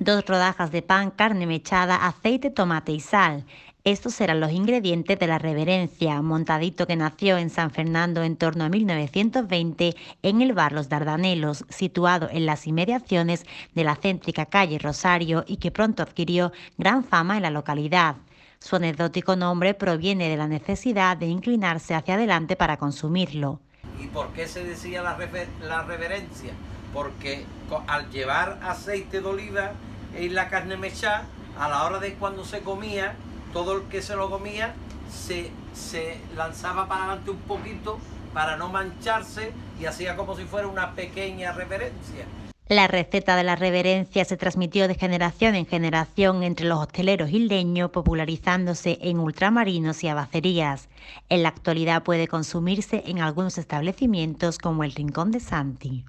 ...dos rodajas de pan, carne mechada, aceite, tomate y sal. Estos serán los ingredientes de la reverencia, montadito que nació en San Fernando en torno a 1920 en el bar Los Dardanelos, situado en las inmediaciones de la céntrica calle Rosario y que pronto adquirió gran fama en la localidad. Su anecdótico nombre proviene de la necesidad de inclinarse hacia adelante para consumirlo. ¿Y por qué se decía la reverencia? Porque al llevar aceite de oliva y la carne mechá, a la hora de cuando se comía, todo el que se lo comía se, se lanzaba para adelante un poquito para no mancharse y hacía como si fuera una pequeña reverencia. La receta de la reverencia se transmitió de generación en generación entre los hosteleros isleños, popularizándose en ultramarinos y abacerías. En la actualidad puede consumirse en algunos establecimientos como el Rincón de Santi.